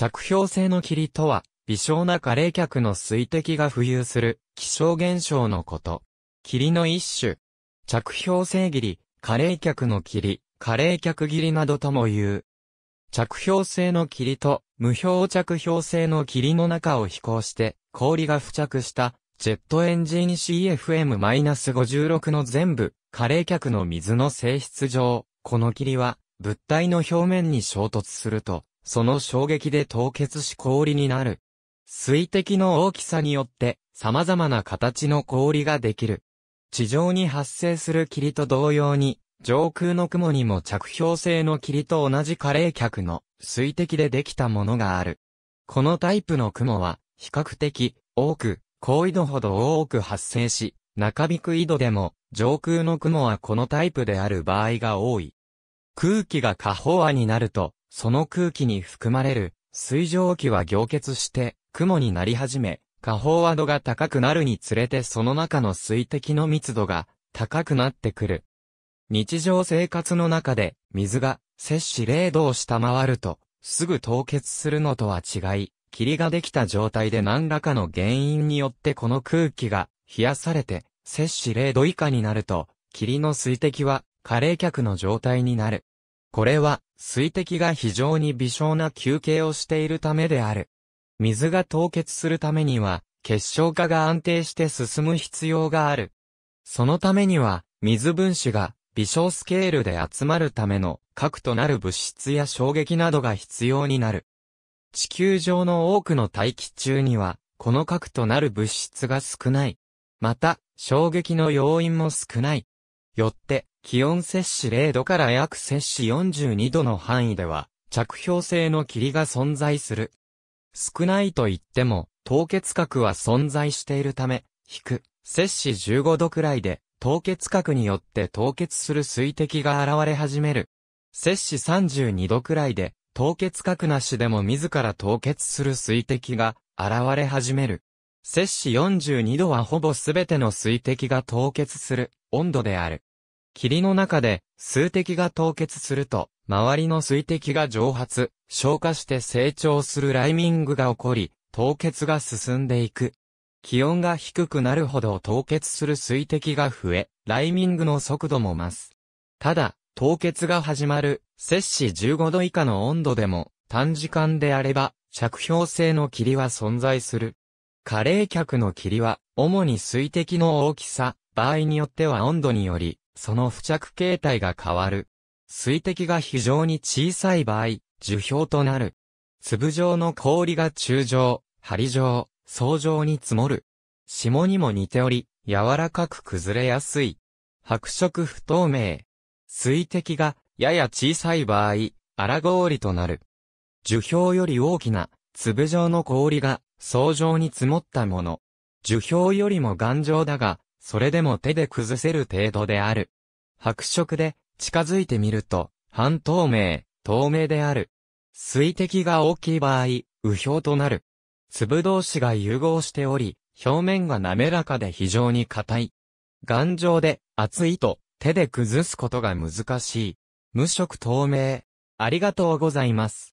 着氷性の霧とは、微小な加冷却の水滴が浮遊する気象現象のこと。霧の一種。着氷性霧、加冷却の霧、加冷却霧などとも言う。着氷性の霧と無氷着氷性の霧の中を飛行して氷が付着したジェットエンジン CFM-56 の全部、加冷却の水の性質上、この霧は物体の表面に衝突するとその衝撃で凍結し氷になる。水滴の大きさによって様々な形の氷ができる。地上に発生する霧と同様に、上空の雲にも着氷性の霧と同じ加冷却の水滴でできたものがある。このタイプの雲は比較的多く、高緯度ほど多く発生し、中引く緯度でも上空の雲はこのタイプである場合が多い。空気が過飽和になるとその空気に含まれる水蒸気は凝結して雲になり始め、下方和度が高くなるにつれてその中の水滴の密度が高くなってくる。日常生活の中で水が摂氏0度を下回るとすぐ凍結するのとは違い、霧ができた状態で何らかの原因によってこの空気が冷やされて摂氏0度以下になると霧の水滴は過冷却の状態になる。これは水滴が非常に微小な休憩をしているためである。水が凍結するためには、結晶化が安定して進む必要がある。そのためには、水分子が微小スケールで集まるための核となる物質や衝撃などが必要になる。地球上の多くの大気中には、この核となる物質が少ない。また、衝撃の要因も少ない。よって、気温摂氏0度から約摂氏42度の範囲では、着氷性の霧が存在する。少ないと言っても、凍結核は存在しているため、引く、摂氏15度くらいで、凍結核によって凍結する水滴が現れ始める。摂氏32度くらいで、凍結核なしでも自ら凍結する水滴が現れ始める。摂氏42度はほぼすべての水滴が凍結する温度である。霧の中で数滴が凍結すると、周りの水滴が蒸発、消化して成長するライミングが起こり、凍結が進んでいく。気温が低くなるほど凍結する水滴が増え、ライミングの速度も増す。ただ、凍結が始まる、摂氏15度以下の温度でも、短時間であれば、着氷性の霧は存在する。加冷客の霧は、主に水滴の大きさ、場合によっては温度により、その付着形態が変わる。水滴が非常に小さい場合、樹氷となる。粒状の氷が中状、針状、層状に積もる。霜にも似ており、柔らかく崩れやすい。白色不透明。水滴がやや小さい場合、荒氷となる。樹氷より大きな粒状の氷が層状に積もったもの。樹氷よりも頑丈だが、それでも手で崩せる程度である。白色で、近づいてみると、半透明、透明である。水滴が大きい場合、雨氷となる。粒同士が融合しており、表面が滑らかで非常に硬い。頑丈で、厚いと、手で崩すことが難しい。無色透明。ありがとうございます。